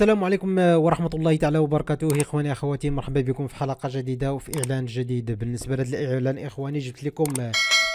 السلام عليكم ورحمة الله تعالى وبركاته إخواني أخواتي مرحبا بكم في حلقة جديدة وفي إعلان جديد بالنسبة لهذا الإعلان إخواني جبت لكم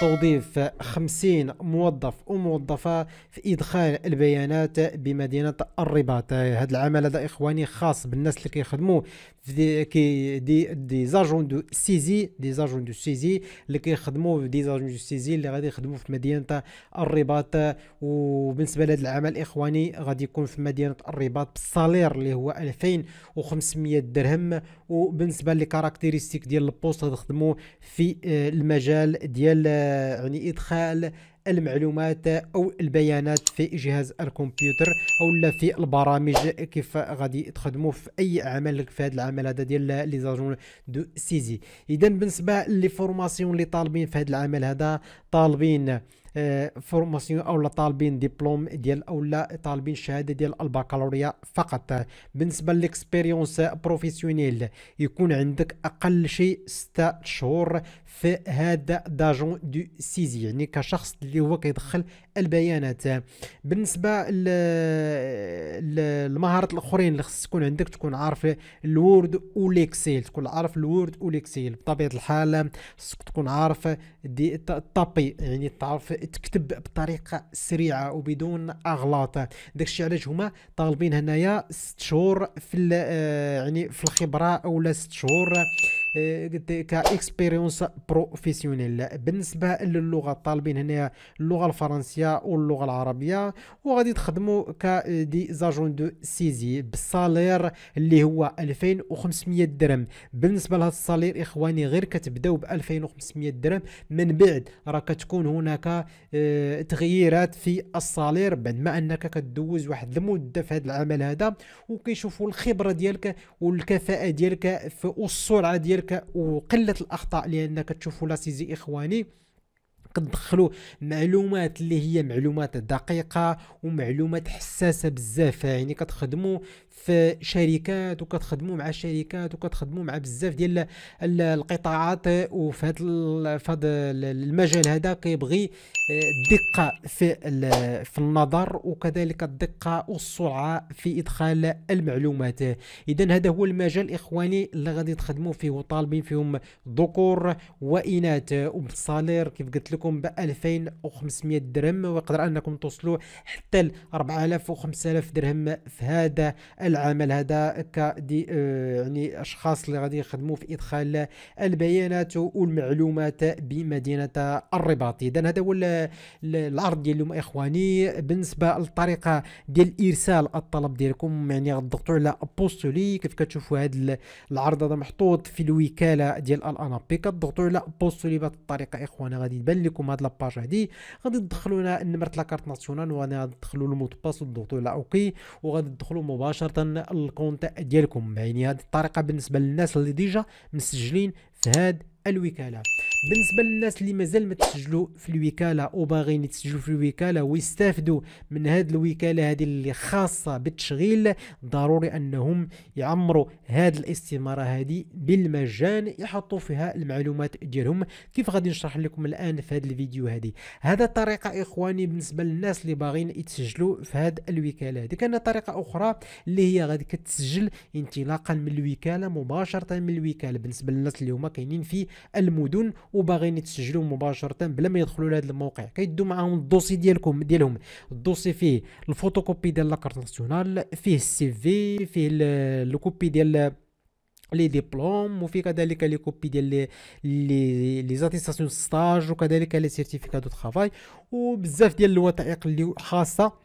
توظيف 50 موظف وموظفة في إدخال البيانات بمدينة الرباط هذا العمل هذا إخواني خاص بالناس اللي كيخدموا في كي دي دي زاجون دو سيزي دي زاجون دو سيزي اللي كيخدموا في دي زاجون دو سيزي اللي غادي يخدموا في مدينة الرباط وبالنسبة لهذا العمل إخواني غادي يكون في مدينة الرباط بالصالير اللي هو 2500 درهم وبالنسبة لكاركتيرستيك ديال البوست غادي يخدموا في آه، المجال ديال آه، يعني ادخال المعلومات او البيانات في جهاز الكمبيوتر او في البرامج كيف غادي تخدموا في اي عمل في هذا العمل هذا ديال لي زاجون دو سيزي اذا بالنسبه لي فورماسيون اللي طالبين في هذا العمل هذا طالبين فورماسيون او طالبين ديبلوم ديال او طالبين شهاده ديال البكالوريا فقط بالنسبه للاكسبيريونس بروفيسيونيل يكون عندك اقل شيء 6 شهور في هذا داجون دو سيزي يعني كشخص اللي هو كيدخل البيانات بالنسبه للمهارات الاخرين اللي خص تكون عندك تكون عارف الوورد والاكسيل تكون عارف الوورد والاكسيل بطبيعه الحال خصك تكون عارف دي تابي يعني تعرف تكتب بطريقه سريعه وبدون اغلاط داكشي علاش هما طالبين هنايا 6 شهور في آه، يعني في الخبره اولا 6 شهور إيه، كاكسبيريونس بروفيسيونيل بالنسبه للغه طالبين هنا اللغه الفرنسيه واللغه العربيه وغادي تخدموا كدي زاجون دو سيزي بالصالير اللي هو 2500 درهم بالنسبه لهذا الصالير اخواني غير كتبداو ب 2500 درهم من بعد راه كتكون هناك إيه، تغييرات في الصالير بعد ما انك كدوز واحد المده في هذا العمل هذا وكيشوفوا الخبره ديالك والكفاءه ديالك والسرعه ديالك ديالك وقله الاخطاء لان تشوفوا لا سيزي اخواني كتدخلوا معلومات اللي هي معلومات دقيقه ومعلومات حساسه بزاف يعني كتخدموا في شركات وكتخدموا مع شركات وكتخدموا مع بزاف ديال القطاعات وفي هذا في المجال هذا كيبغي الدقه آه، في في النظر وكذلك الدقه والسرعه في ادخال المعلومات اذا هذا هو المجال اخواني اللي غادي تخدموا فيه وطالبين فيهم ذكور واناث وبالصالير كيف قلت لكم ب 2500 درهم ويقدر انكم توصلوا حتى ل 4000 و 5000 درهم في هذا العمل هذا ك آه، يعني اشخاص اللي غادي يخدموا في ادخال البيانات والمعلومات بمدينه الرباط اذا هذا هو العرض ديال اليوم اخواني بالنسبه للطريقه ديال ارسال الطلب ديالكم يعني غتضغطوا على بوستولي كيف كتشوفوا هذا العرض هذا محطوط في الوكاله ديال الانابي كتضغطوا على بوستولي بهذه الطريقه اخواني غادي تبان لكم هاد لاباج هادي غادي تدخلوا لها نمره لاكارت ناسيونال وغادي تدخلوا المود باس وتضغطوا على اوكي وغادي تدخلوا مباشره للكونت ديالكم يعني هذه الطريقه بالنسبه للناس اللي ديجا مسجلين في هاد الوكاله بالنسبه للناس اللي مازال ما تسجلوا في الوكاله وباغيين يتسجلوا في الوكاله ويستافدوا من هذه الوكاله هذه اللي خاصه بالتشغيل ضروري انهم يعمروا هذه الاستماره هذه بالمجان يحطوا فيها المعلومات ديالهم كيف غادي نشرح لكم الان في هذا الفيديو هذه هذا طريقه اخواني بالنسبه للناس اللي باغيين يتسجلوا في هذه الوكاله هذه كان طريقه اخرى اللي هي غادي كتسجل انطلاقا من الوكاله مباشره من الوكاله بالنسبه للناس اللي هما كاينين في المدن وباغيين يتسجلوا مباشره بلا ما يدخلوا لهذا الموقع كيدوا معاهم الدوسي ديالكم ديالهم الدوسي فيه الفوتوكوبي ديال لاكارت ناسيونال فيه السي في فيه الكوبي ديال لي ديبلوم وفي كذلك لي كوبي ديال لي لي زاتيستاسيون ستاج وكذلك لي سيرتيفيكا دو طرافاي وبزاف ديال الوثائق اللي خاصه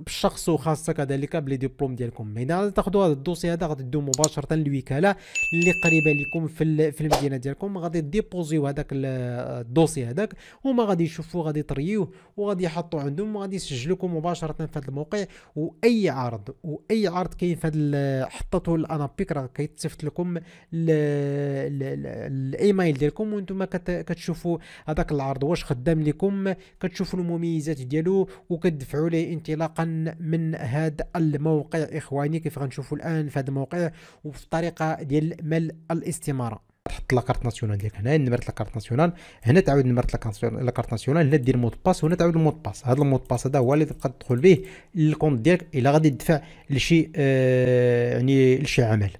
بالشخص وخاصه كذلك بلي ديبلوم ديالكم هنا تاخذوا هذا الدوسي هذا غادي تدوا مباشره للوكاله اللي قريبه لكم في في المدينه ديالكم غادي ديبوزيو هذاك الدوسي هذاك هما غادي يشوفوا غادي يطريوه وغادي يحطوا عندهم وغادي يسجلوكم مباشره في هذا الموقع واي عرض واي عرض كاين في هذا حطته بيك راه كيتصيفط لكم الايميل ديالكم وانتم كتشوفوا هذاك العرض واش خدام لكم كتشوفوا المميزات ديالو وكتدفعوا ليه انطلاقا من هذا الموقع اخواني كيف غنشوفوا الان في هذا الموقع وفي الطريقه ديال مال الاستماره تحط لاكارت ناسيونال ديالك هنا نمرت لاكارت ناسيونال هنا تعاود نمرت لاكارت ناسيونال هنا دير مود باس وهنا تعاود المود باس هذا المود باس هذا هو اللي تبقى تدخل به للكونت ديالك الا غادي تدفع لشي آه يعني لشي عمل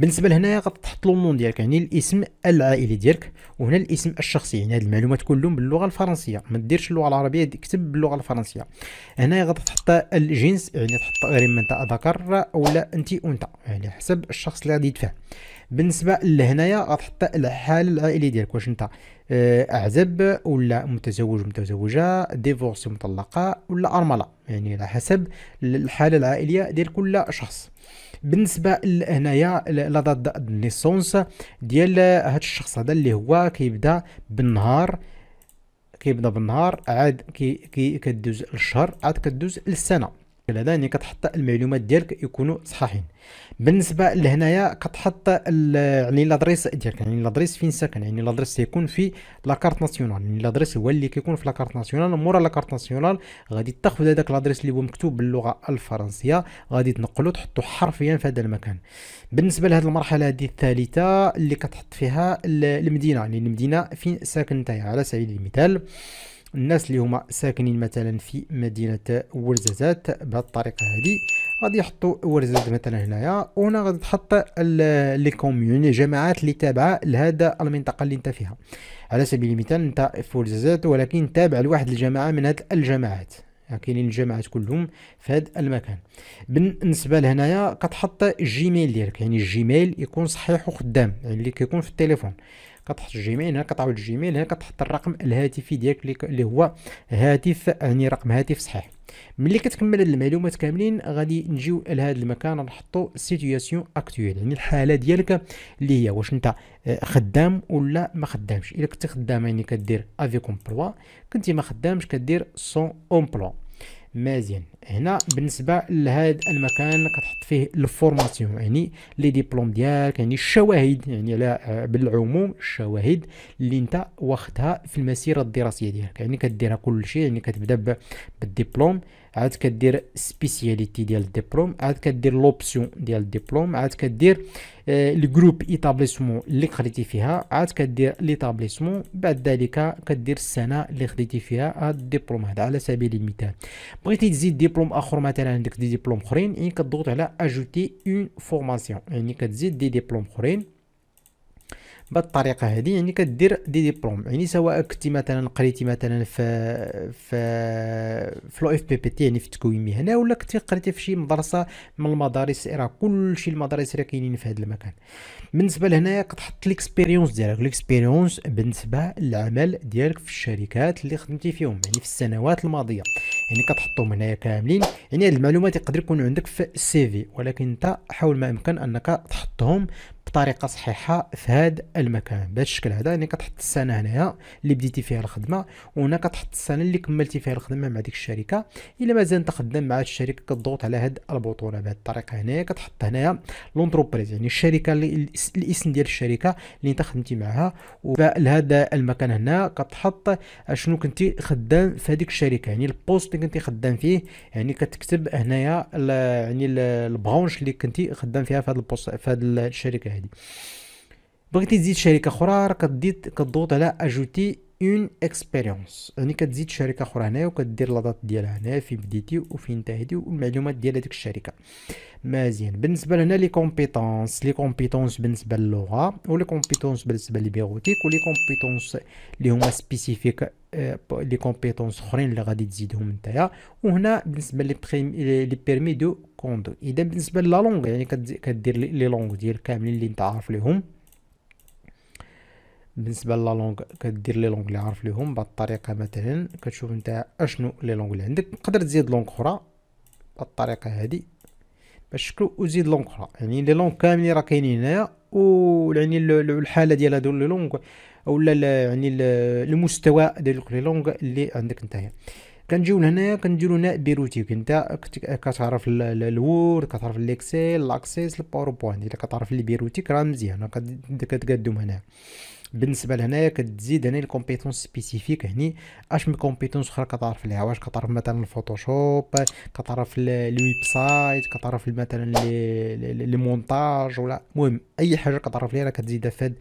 بالنسبه لهنايا غتحط له النون ديالك يعني الاسم العائلي ديالك وهنا الاسم الشخصي يعني هذه المعلومات كلهم باللغه الفرنسيه ما ديرش اللغه العربيه كتب باللغه الفرنسيه هنايا غتحط الجنس يعني تحط غير من انت ذكر ولا انت انثى يعني حسب الشخص اللي غادي يدفع بالنسبه لهنايا غتحط الحاله العائليه ديالك واش انت آه، اعزب ولا متزوج متزوجه ديفورس مطلقه ولا ارمله يعني على حسب الحاله العائليه ديال كل شخص بالنسبه هنايا لدى نيسونس ديال هذا الشخص هذا اللي هو كيبدا بالنهار كيبدا بالنهار عاد كي كي كدوز للشهر عاد كدوز للسنه هذا يعني كتحط المعلومات ديالك يكونوا صحاحين بالنسبه لهنايا كتحط يعني لادريس ديالك يعني لادريس فين ساكن يعني لادريس تيكون في لاكارت ناسيونال يعني لادريس هو اللي كيكون في لاكارت ناسيونال مورا لاكارت ناسيونال غادي تاخذ هذاك لادريس اللي هو مكتوب باللغه الفرنسيه غادي تنقلو تحطو حرفيا في هذا المكان بالنسبه لهذه المرحله هذه الثالثه اللي كتحط فيها المدينه يعني المدينه فين ساكن نتايا على سبيل المثال الناس اللي هما ساكنين مثلا في مدينه ورزازات بهذه الطريقه هذه غادي يحطوا ورزازات مثلا هنايا وهنا غادي تحط لي كوميون الجماعات اللي تابعه لهذا المنطقه اللي انت فيها على سبيل المثال انت في ورزازات ولكن تابع لواحد الجماعه من هاد الجماعات كاينين الجماعات كلهم في هذا المكان بالنسبه لهنايا كتحط الجيميل ديالك يعني الجيميل يكون صحيح وخدام يعني اللي كيكون في التليفون كتحط الجيميل هنا كتعاود الجيميل هنا كتحط الرقم الهاتفي ديالك اللي هو هاتف يعني رقم هاتف صحيح ملي كتكمل هاد المعلومات كاملين غادي نجيو لهذا المكان نحطو سيتوياسيون اكتويل يعني الحاله ديالك اللي هي واش انت آه، خدام ولا ما خدامش الا كنت خدام يعني كدير افي كومبلوا كنتي ما خدامش كدير سون امبلوا مزيان هنا بالنسبه لهذا المكان كتحط فيه الفورماسيون يعني لي ديبلوم ديالك يعني الشواهد يعني على آه، بالعموم الشواهد اللي انت واخدها في المسيره الدراسيه ديالك يعني كديرها كل شيء يعني كتبدا بالديبلوم عاد كدير سبيسياليتي ديال الدبلوم عاد كدير لوبسيون ديال الدبلوم عاد كدير الجروب آه، ايتابليسمون اللي خديتي فيها عاد كدير ليتابليسمون بعد ذلك كدير السنه اللي خديتي فيها هاد الدبلوم هذا على سبيل المثال بغيتي تزيد دبلوم اخر مثلا عندك دي دبلوم اخرين يعني كتضغط على اجوتي اون فورماسيون يعني كتزيد دي دبلوم اخرين بهذه الطريقه هذه يعني كدير دي ديبلوم يعني سواء كنتي مثلا قريتي مثلا في في في اف بي بي تي يعني في التكوين المهني ولا كنتي قريتي في شي مدرسه من المدارس راه كلشي المدارس راه كاينين في هذا المكان بالنسبه لهنايا كتحط ليكسبيريونس ديالك ليكسبيريونس بالنسبه للعمل ديالك في الشركات اللي خدمتي فيهم يعني في السنوات الماضيه يعني كتحطهم هنايا كاملين يعني هاد المعلومات يقدر يكون عندك في السي في ولكن انت حاول ما امكن انك تحطهم بطريقه صحيحه في هذا المكان بهذا الشكل هذا يعني كتحط السنه هنايا اللي بديتي فيها الخدمه وهنا كتحط السنه اللي كملتي فيها الخدمه مع ديك الشركه الا مازال انت خدام مع الشركه كتضغط على هاد البطوله بهذه الطريقه هنايا كتحط هنايا لونتربريز يعني الشركه اللي الاسم ديال الشركه اللي انت خدمتي معها فلهذا المكان هنا كتحط شنو كنتي خدام في هذيك الشركه يعني البوست اللي كنتي خدام فيه يعني كتكتب هنايا يعني البرانش اللي كنتي خدام فيها في هذا البوست في هذه الشركه هذه بغيتي تزيد شركه اخرى راك كتضغط على اجوتي اون اكسبيريونس يعني كتزيد شركه اخرى هنايا وكدير لا ديالها هنا فين بديتي وفين انتهيتي والمعلومات ديال هذيك الشركه مزيان بالنسبه لهنا لي كومبيتونس لي كومبيتونس بالنسبه للغه ولي كومبيتونس بالنسبه للبيروتيك ولي كومبيتونس اللي هما سبيسيفيك آه، لي كومبيتونس اخرين اللي غادي تزيدهم نتايا وهنا بالنسبه لي بريم لي بيرمي دو كوندو اذا بالنسبه لا لونغ يعني كدير لي لونغ ديال كاملين اللي انت عارف ليهم بالنسبه لا لونغ كدير لي لونغ اللي عارف ليهم بهاد الطريقه مثلا كتشوف انت اشنو لي لونغ اللي عندك تقدر تزيد لونغ اخرى بهاد الطريقه هادي باش شكلو وزيد لونغ اخرى يعني لي لونغ كاملين راه كاينين هنايا و يعني الحاله ديال هادو لي لونغ اولا يعني المستوى ديال لي لونغ اللي عندك نتايا كنجيو لهنايا كنديرو هنا بيروتيك انت كتعرف الوورد كتعرف الاكسل لاكسيس الباوربوينت الا كتعرف لي بيروتيك راه مزيان كتقدم هنا بالنسبه لهنايا كتزيد هنا الكومبيتونس سبيسيفيك هني اش من كومبيتونس اخرى كتعرف ليها واش كتعرف مثلا الفوتوشوب كتعرف الويب سايت كتعرف مثلا لي مونتاج ولا المهم اي حاجه كتعرف ليها راه كتزيدها في هذا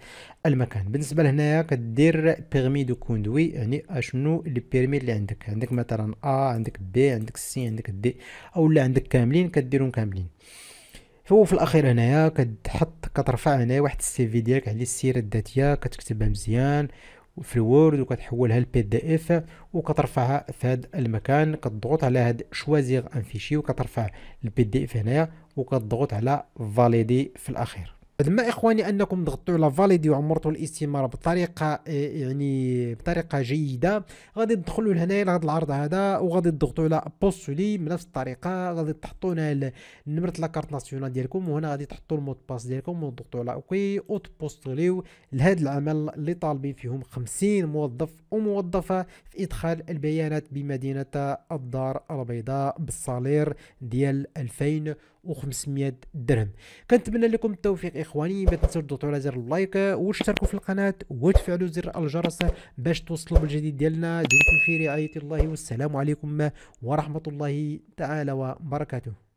المكان بالنسبه لهنايا كدير بيرمي دو كوندوي يعني اشنو لي بيرمي اللي عندك عندك مثلا ا عندك بي عندك سي عندك دي اولا عندك كاملين كديرهم كاملين فهو في الاخير هنايا كتحط كترفع هنايا واحد السي في ديالك على السيره الذاتيه كتكتبها مزيان في الوورد وكتحولها لبي دي اف وكترفعها في هذا المكان كتضغط على هذا شوازيغ ان فيشي وكترفع البي دي اف هنايا وكتضغط على فاليدي في الاخير ما اخواني انكم ضغطتوا على فاليدي وعمرتوا الاستماره بطريقه آه، يعني بطريقه جيده غادي تدخلوا لهنايا لهذا العرض هذا وغادي تضغطوا على بوستولي بنفس الطريقه غادي تحطوا هنا نمره لاكارت ناسيونال ديالكم وهنا غادي تحطوا المود باس ديالكم وتضغطوا على اوكي وتبوستوليو لهذا العمل اللي طالبين فيهم 50 موظف وموظفه في ادخال البيانات بمدينه الدار البيضاء بالصالير ديال 2000 و500 درهم كنتمنى لكم التوفيق اخواني ما تنساو تضغطوا على زر اللايك واشتركوا في القناه وتفعلوا زر الجرس باش توصلوا بالجديد ديالنا دمتم في رعايه الله والسلام عليكم ورحمه الله تعالى وبركاته